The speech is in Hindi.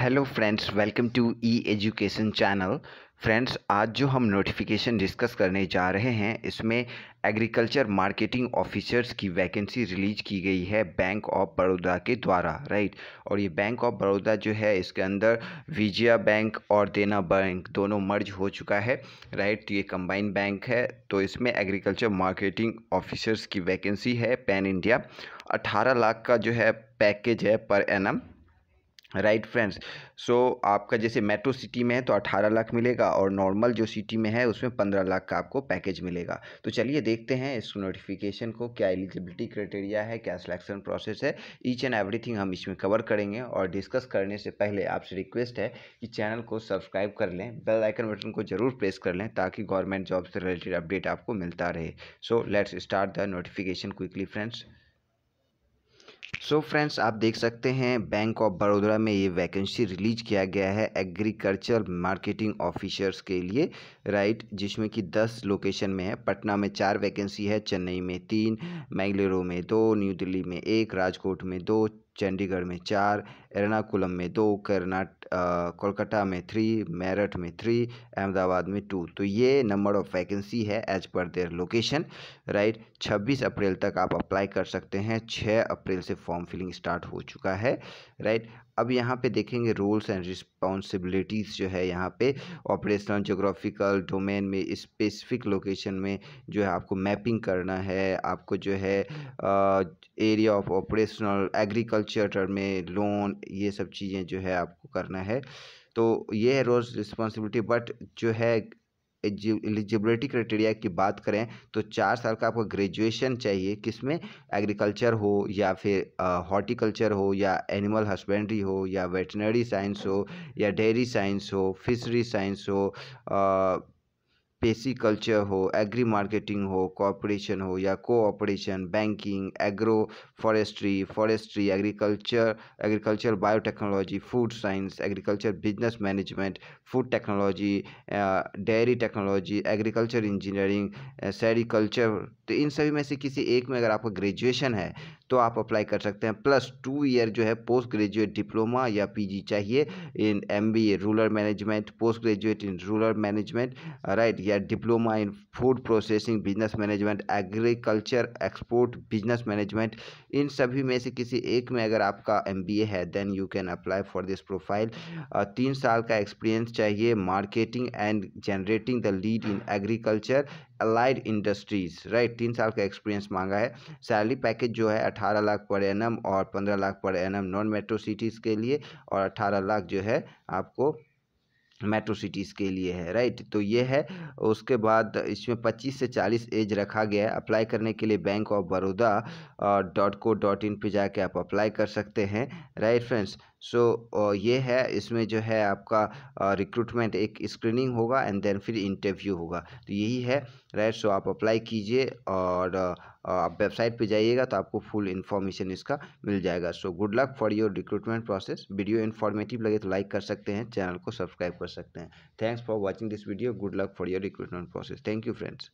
hello friends welcome to E education channel friends आज जो हम नोटिफिकेशन डिस्कस करने जा रहे हैं इसमें एग्रीकल्चर मार्केटिंग ऑफिसर्स की वैकेंसी रिलीज की गई है बैंक ऑफ बड़ौदा के द्वारा राइट और ये बैंक ऑफ बड़ौदा जो है इसके अंदर विजया बैंक और देना बैंक दोनों मर्ज हो चुका है राइट तो ये कंबाइन बैंक है तो इसमें एग्रीकल्चर मार्केटिंग ऑफिसर्स की वैकेंसी है पैन इंडिया अट्ठारह लाख का जो है पैकेज है पर एन राइट फ्रेंड्स सो आपका जैसे मेट्रो सिटी में है तो 18 लाख मिलेगा और नॉर्मल जो सिटी में है उसमें 15 लाख का आपको पैकेज मिलेगा तो चलिए देखते हैं इस नोटिफिकेशन को क्या एलिजिबिलिटी क्राइटेरिया है क्या सिलेक्शन प्रोसेस है ईच एंड एवरीथिंग हम इसमें कवर करेंगे और डिस्कस करने से पहले आपसे रिक्वेस्ट है कि चैनल को सब्सक्राइब कर लें बेल आइकन बटन को जरूर प्रेस कर लें ताकि गवर्नमेंट जॉब से रिलेटेड अपडेट आपको मिलता रहे so let's start the notification quickly friends so so friends आप देख सकते हैं बैंक ऑफ बड़ौदा में ये वैकेंसी रिलीज किया गया है एग्रीकल्चर मार्केटिंग ऑफिसर्स के लिए राइट जिसमें कि दस लोकेशन में है पटना में चार वैकेंसी है चेन्नई में तीन मैंगलोरो में दो न्यू दिल्ली में एक राजकोट में दो चंडीगढ़ में चार एर्नाकुलम में दो कर्नाट कोलकाता में थ्री मेरठ में थ्री अहमदाबाद में टू तो ये नंबर ऑफ़ वैकेंसी है as per their location right छब्बीस अप्रैल तक आप अप्लाई कर सकते हैं छः अप्रैल से फॉर्म फिलिंग स्टार्ट हो चुका है राइट अब यहाँ पे देखेंगे रोल्स एंड रिस्पॉन्सिबिलिटीज़ जो है यहाँ पे ऑपरेशनल जोग्राफिकल डोमेन में स्पेसिफिक लोकेशन में जो है आपको मैपिंग करना है आपको जो है area of operational agriculture chapter में लोन ये सब चीज़ें जो है आपको करना है तो ये है रोल्स रिस्पॉन्सिबिलिटी बट जो है एलिजिबिलिटी क्राइटेरिया की बात करें तो चार साल का आपको ग्रेजुएशन चाहिए किसमें एग्रीकल्चर हो या फिर हॉर्टिकल्चर हो या एनिमल हस्बेंड्री हो या वेटनरी साइंस हो या डेयरी साइंस हो फिशरी साइंस हो आ, पेशी कल्चर हो एग्री मार्केटिंग हो कॉपरेशन हो या cooperation banking agro forestry forestry agriculture agriculture biotechnology food science agriculture business management food technology dairy technology agriculture engineering sericulture तो इन सभी में से किसी एक में अगर आपका ग्रेजुएशन है तो आप अप्लाई कर सकते हैं प्लस टू ईयर जो है पोस्ट ग्रेजुएट डिप्लोमा या पीजी चाहिए in MBA rural management post graduate in rural management right या diploma in food processing business management agriculture export business management इन सभी में से किसी एक में अगर आपका एम है then you can apply for this profile तीन साल का एक्सपीरियंस चाहिए marketing and generating the lead in agriculture allied industries right तीन साल का एक्सपीरियंस मांगा है सैलरी पैकेज जो है अठारह लाख पर एनम और पंद्रह lakh per annum non metro cities के लिए और अठारह लाख जो है आपको मेट्रो सिटीज़ के लिए है राइट तो ये है उसके बाद इसमें 25 से 40 एज रखा गया है अप्लाई करने के लिए bank of Baroda dot co dot in पर जाके आप अप्लाई कर सकते हैं राइट फ्रेंड्स सो so, ये है इसमें जो है आपका रिक्रूटमेंट एक स्क्रीनिंग होगा एंड देन फिर इंटरव्यू होगा तो यही है राइट सो so, आप अप्लाई कीजिए और आप वेबसाइट पे जाइएगा तो आपको फुल इन्फॉर्मेशन इसका मिल जाएगा so good luck for your recruitment process video informative लगे तो लाइक कर सकते हैं चैनल को सब्सक्राइब कर सकते हैं thanks for watching this video good luck for your recruitment process thank you friends